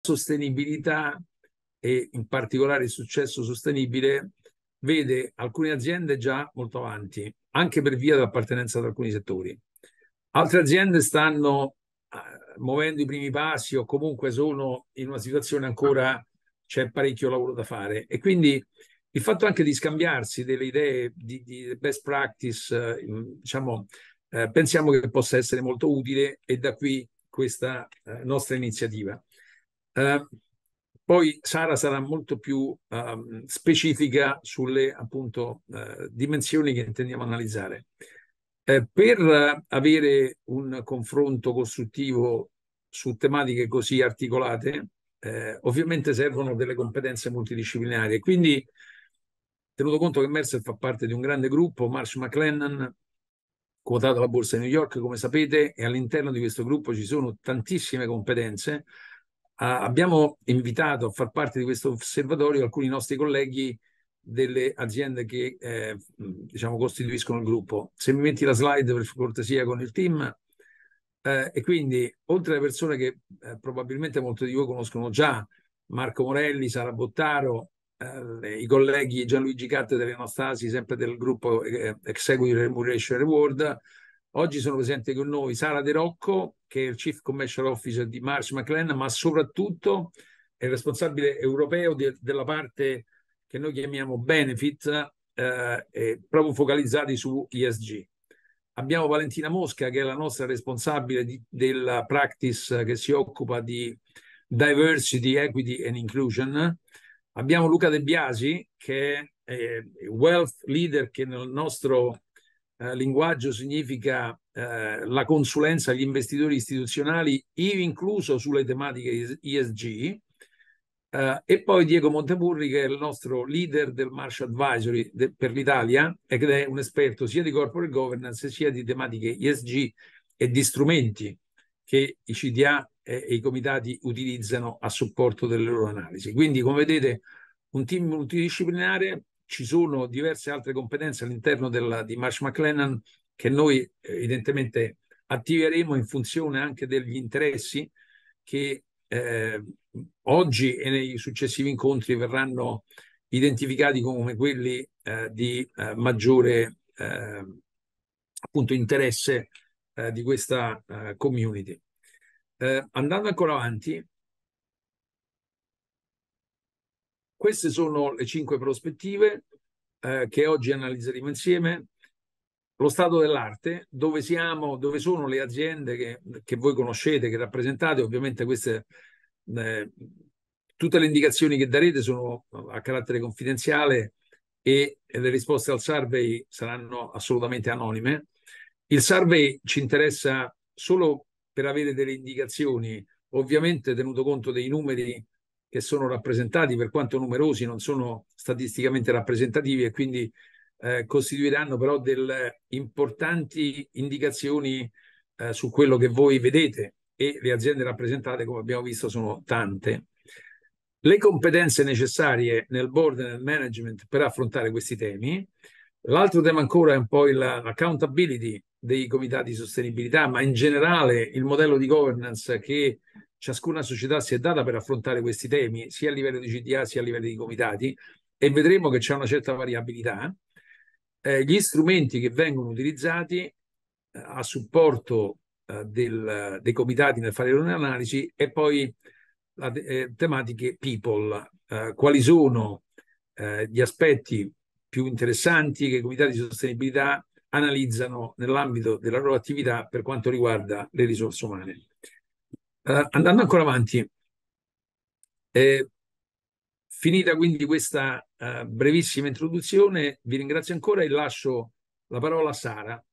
sostenibilità e in particolare il successo sostenibile vede alcune aziende già molto avanti, anche per via dell'appartenenza ad alcuni settori. Altre aziende stanno eh, muovendo i primi passi o comunque sono in una situazione ancora c'è parecchio lavoro da fare e quindi il fatto anche di scambiarsi delle idee di, di best practice, eh, diciamo, eh, pensiamo che possa essere molto utile e da qui questa eh, nostra iniziativa. Eh, poi Sara sarà molto più eh, specifica sulle appunto eh, dimensioni che intendiamo analizzare. Eh, per avere un confronto costruttivo su tematiche così articolate, eh, ovviamente servono delle competenze multidisciplinari. Quindi, tenuto conto che Mercer fa parte di un grande gruppo, Marsh McLennan, quotato alla borsa di New York, come sapete, e all'interno di questo gruppo ci sono tantissime competenze, Ah, abbiamo invitato a far parte di questo osservatorio alcuni nostri colleghi delle aziende che eh, diciamo costituiscono il gruppo. Se mi metti la slide per cortesia con il team. Eh, e quindi, oltre alle persone che eh, probabilmente molti di voi conoscono già, Marco Morelli, Sara Bottaro, eh, i colleghi Gianluigi Catte dell'Anastasi, sempre del gruppo eh, Executive Remuneration Reward, Oggi sono presente con noi Sara De Rocco, che è il Chief Commercial Officer di Marsh McLennan, ma soprattutto è il responsabile europeo de della parte che noi chiamiamo benefit, eh, proprio focalizzati su ESG. Abbiamo Valentina Mosca, che è la nostra responsabile di, della practice che si occupa di diversity, equity and inclusion. Abbiamo Luca De Biasi, che è wealth leader che nel nostro eh, linguaggio significa eh, la consulenza agli investitori istituzionali, ivi incluso sulle tematiche ISG. Uh, eh, e poi Diego Montepurri, che è il nostro leader del Marsh Advisory de, per l'Italia e che è un esperto sia di corporate governance sia di tematiche ISG e di strumenti che i CDA e, e i comitati utilizzano a supporto delle loro analisi. Quindi, come vedete, un team multidisciplinare ci sono diverse altre competenze all'interno della, di Marsh McLennan che noi eh, evidentemente attiveremo in funzione anche degli interessi che eh, oggi e nei successivi incontri verranno identificati come quelli eh, di eh, maggiore eh, appunto interesse eh, di questa community. andando ancora avanti, Queste sono le cinque prospettive eh, che oggi analizzeremo insieme. Lo stato dell'arte, dove siamo, dove sono le aziende che, che voi conoscete, che rappresentate, ovviamente queste eh, tutte le indicazioni che darete sono a carattere confidenziale e le risposte al survey saranno assolutamente anonime. Il survey ci interessa solo per avere delle indicazioni, ovviamente tenuto conto dei numeri che sono rappresentati, per quanto numerosi, non sono statisticamente rappresentativi e quindi eh, costituiranno però delle eh, importanti indicazioni eh, su quello che voi vedete e le aziende rappresentate, come abbiamo visto, sono tante. Le competenze necessarie nel board e nel management per affrontare questi temi. L'altro tema ancora è un po' l'accountability, dei comitati di sostenibilità, ma in generale il modello di governance che ciascuna società si è data per affrontare questi temi, sia a livello di CTA sia a livello di comitati, e vedremo che c'è una certa variabilità. Eh, gli strumenti che vengono utilizzati eh, a supporto eh, del, dei comitati nel fare le loro analisi e poi la eh, tematiche people, eh, quali sono eh, gli aspetti più interessanti che i comitati di sostenibilità analizzano nell'ambito della loro attività per quanto riguarda le risorse umane. Uh, andando ancora avanti, eh, finita quindi questa uh, brevissima introduzione, vi ringrazio ancora e lascio la parola a Sara